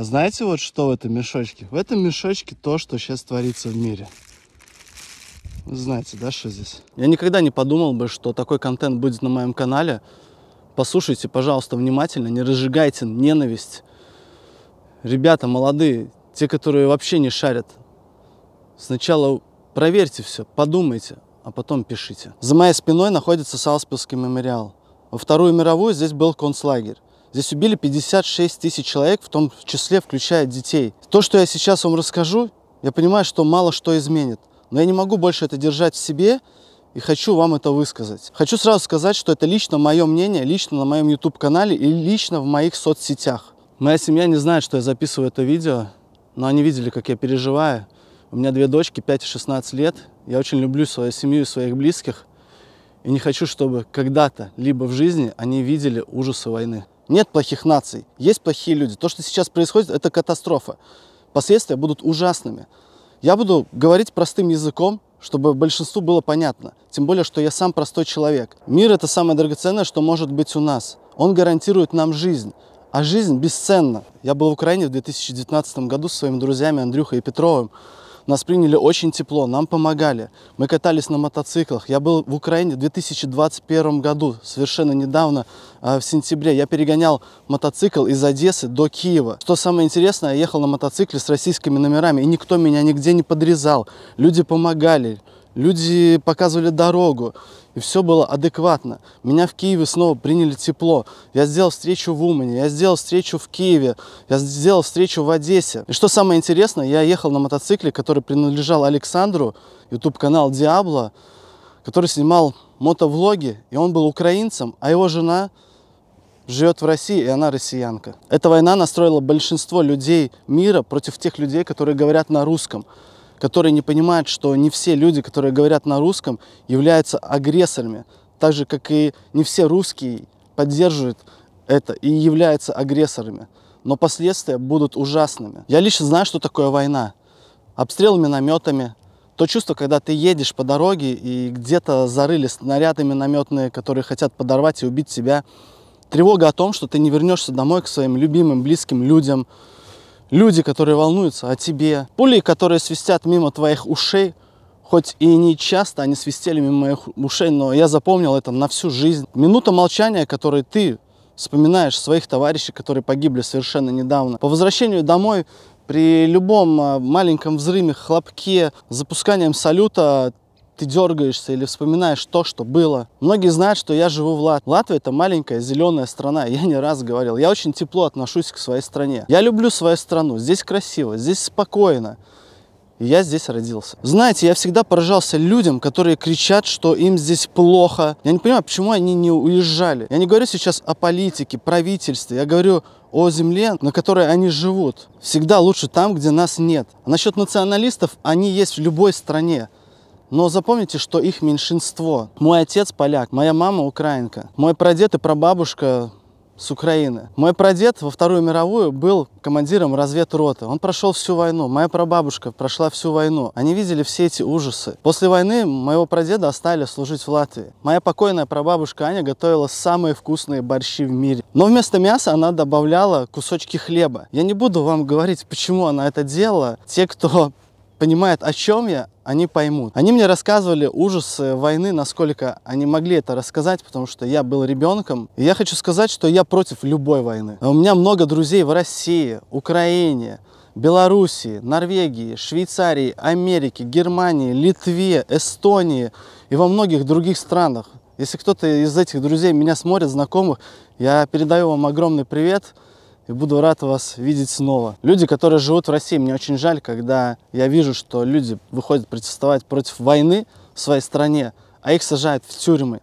А знаете вот что в этом мешочке? В этом мешочке то, что сейчас творится в мире. знаете, да, что здесь? Я никогда не подумал бы, что такой контент будет на моем канале. Послушайте, пожалуйста, внимательно, не разжигайте ненависть. Ребята молодые, те, которые вообще не шарят, сначала проверьте все, подумайте, а потом пишите. За моей спиной находится Салспилский мемориал. Во Вторую мировую здесь был концлагерь. Здесь убили 56 тысяч человек, в том числе включая детей. То, что я сейчас вам расскажу, я понимаю, что мало что изменит. Но я не могу больше это держать в себе и хочу вам это высказать. Хочу сразу сказать, что это лично мое мнение, лично на моем YouTube-канале и лично в моих соцсетях. Моя семья не знает, что я записываю это видео, но они видели, как я переживаю. У меня две дочки, 5 и 16 лет. Я очень люблю свою семью и своих близких. И не хочу, чтобы когда-то, либо в жизни, они видели ужасы войны. Нет плохих наций, есть плохие люди. То, что сейчас происходит, это катастрофа. Последствия будут ужасными. Я буду говорить простым языком, чтобы большинству было понятно. Тем более, что я сам простой человек. Мир – это самое драгоценное, что может быть у нас. Он гарантирует нам жизнь. А жизнь бесценна. Я был в Украине в 2019 году со своими друзьями Андрюхой и Петровым. Нас приняли очень тепло, нам помогали. Мы катались на мотоциклах. Я был в Украине в 2021 году, совершенно недавно, э, в сентябре. Я перегонял мотоцикл из Одессы до Киева. Что самое интересное, я ехал на мотоцикле с российскими номерами, и никто меня нигде не подрезал. Люди помогали люди показывали дорогу, и все было адекватно. Меня в Киеве снова приняли тепло. Я сделал встречу в Умане, я сделал встречу в Киеве, я сделал встречу в Одессе. И что самое интересное, я ехал на мотоцикле, который принадлежал Александру, YouTube-канал Диабло, который снимал мотовлоги, и он был украинцем, а его жена живет в России, и она россиянка. Эта война настроила большинство людей мира против тех людей, которые говорят на русском которые не понимают, что не все люди, которые говорят на русском, являются агрессорами, так же, как и не все русские поддерживают это и являются агрессорами. Но последствия будут ужасными. Я лично знаю, что такое война. Обстрел минометами, то чувство, когда ты едешь по дороге и где-то зарыли снаряды минометные, которые хотят подорвать и убить тебя. Тревога о том, что ты не вернешься домой к своим любимым, близким людям, люди, которые волнуются о тебе, пули, которые свистят мимо твоих ушей, хоть и не часто они свистели мимо моих ушей, но я запомнил это на всю жизнь. Минута молчания, которой ты вспоминаешь своих товарищей, которые погибли совершенно недавно. По возвращению домой при любом а, маленьком взрыве, хлопке, запусканием салюта ты дергаешься или вспоминаешь то, что было. Многие знают, что я живу в Латвии. Латвия – это маленькая зеленая страна, я не раз говорил. Я очень тепло отношусь к своей стране. Я люблю свою страну, здесь красиво, здесь спокойно. И я здесь родился. Знаете, я всегда поражался людям, которые кричат, что им здесь плохо. Я не понимаю, почему они не уезжали. Я не говорю сейчас о политике, правительстве. Я говорю о земле, на которой они живут. Всегда лучше там, где нас нет. А насчет националистов, они есть в любой стране. Но запомните, что их меньшинство. Мой отец поляк, моя мама украинка, мой прадед и прабабушка с Украины. Мой прадед во Вторую мировую был командиром разведроты. Он прошел всю войну. Моя прабабушка прошла всю войну. Они видели все эти ужасы. После войны моего прадеда оставили служить в Латвии. Моя покойная прабабушка Аня готовила самые вкусные борщи в мире. Но вместо мяса она добавляла кусочки хлеба. Я не буду вам говорить, почему она это делала. Те, кто понимают, о чем я, они поймут. Они мне рассказывали ужасы войны, насколько они могли это рассказать, потому что я был ребенком. И я хочу сказать, что я против любой войны. У меня много друзей в России, Украине, Белоруссии, Норвегии, Швейцарии, Америке, Германии, Литве, Эстонии и во многих других странах. Если кто-то из этих друзей меня смотрит, знакомых, я передаю вам огромный привет и буду рад вас видеть снова. Люди, которые живут в России, мне очень жаль, когда я вижу, что люди выходят протестовать против войны в своей стране, а их сажают в тюрьмы.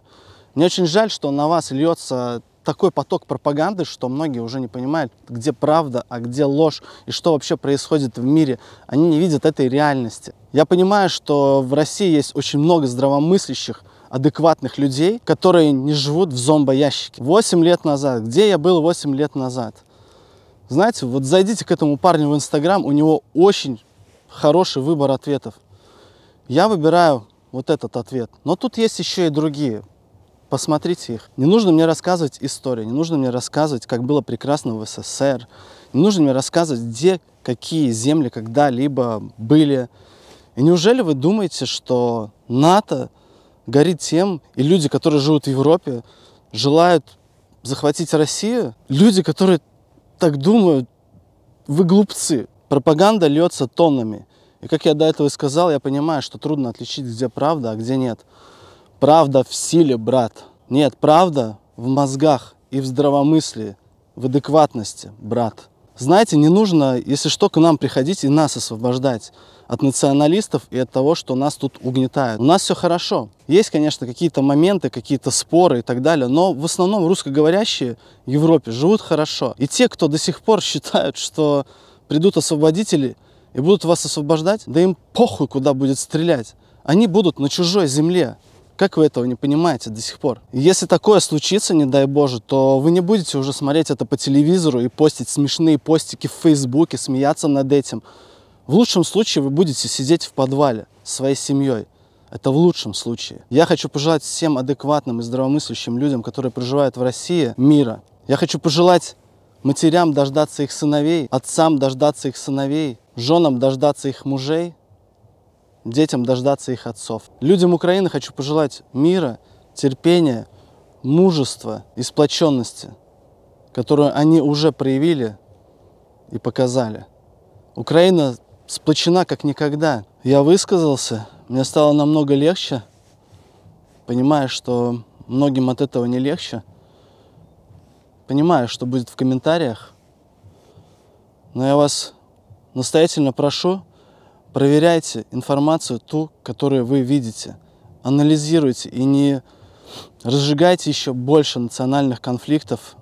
Мне очень жаль, что на вас льется такой поток пропаганды, что многие уже не понимают, где правда, а где ложь, и что вообще происходит в мире. Они не видят этой реальности. Я понимаю, что в России есть очень много здравомыслящих, адекватных людей, которые не живут в зомбоящике. 8 лет назад. Где я был 8 лет назад? Знаете, вот зайдите к этому парню в Инстаграм, у него очень хороший выбор ответов. Я выбираю вот этот ответ. Но тут есть еще и другие. Посмотрите их. Не нужно мне рассказывать историю, не нужно мне рассказывать, как было прекрасно в СССР, не нужно мне рассказывать, где какие земли когда-либо были. И неужели вы думаете, что НАТО горит тем, и люди, которые живут в Европе, желают захватить Россию? Люди, которые так думаю, вы глупцы. Пропаганда льется тоннами. И как я до этого и сказал, я понимаю, что трудно отличить, где правда, а где нет. Правда в силе, брат. Нет, правда в мозгах и в здравомыслии, в адекватности, брат. Знаете, не нужно, если что, к нам приходить и нас освобождать от националистов и от того, что нас тут угнетают. У нас все хорошо. Есть, конечно, какие-то моменты, какие-то споры и так далее, но в основном русскоговорящие в Европе живут хорошо. И те, кто до сих пор считают, что придут освободители и будут вас освобождать, да им похуй, куда будет стрелять. Они будут на чужой земле. Как вы этого не понимаете до сих пор? Если такое случится, не дай боже, то вы не будете уже смотреть это по телевизору и постить смешные постики в Фейсбуке, смеяться над этим. В лучшем случае вы будете сидеть в подвале со своей семьей. Это в лучшем случае. Я хочу пожелать всем адекватным и здравомыслящим людям, которые проживают в России, мира. Я хочу пожелать матерям дождаться их сыновей, отцам дождаться их сыновей, женам дождаться их мужей, детям дождаться их отцов. Людям Украины хочу пожелать мира, терпения, мужества и сплоченности, которую они уже проявили и показали. Украина сплочена как никогда. Я высказался, мне стало намного легче, понимая, что многим от этого не легче. понимая, что будет в комментариях, но я вас настоятельно прошу, Проверяйте информацию ту, которую вы видите. Анализируйте и не разжигайте еще больше национальных конфликтов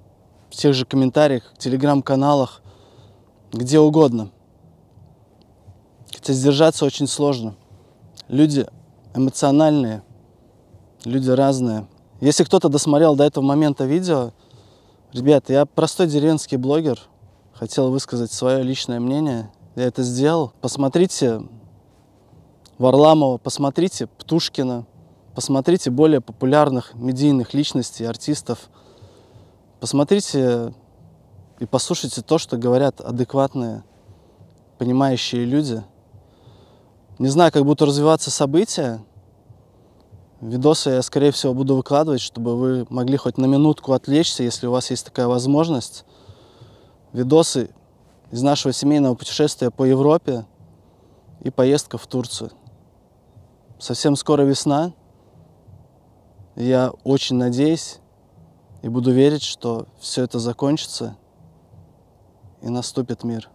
в тех же комментариях, телеграм-каналах, где угодно. Хотя сдержаться очень сложно. Люди эмоциональные, люди разные. Если кто-то досмотрел до этого момента видео, ребят, я простой деревенский блогер, хотел высказать свое личное мнение я это сделал. Посмотрите Варламова, посмотрите Птушкина, посмотрите более популярных медийных личностей, артистов. Посмотрите и послушайте то, что говорят адекватные, понимающие люди. Не знаю, как будут развиваться события. Видосы я, скорее всего, буду выкладывать, чтобы вы могли хоть на минутку отвлечься, если у вас есть такая возможность. Видосы из нашего семейного путешествия по Европе и поездка в Турцию. Совсем скоро весна. Я очень надеюсь и буду верить, что все это закончится и наступит мир.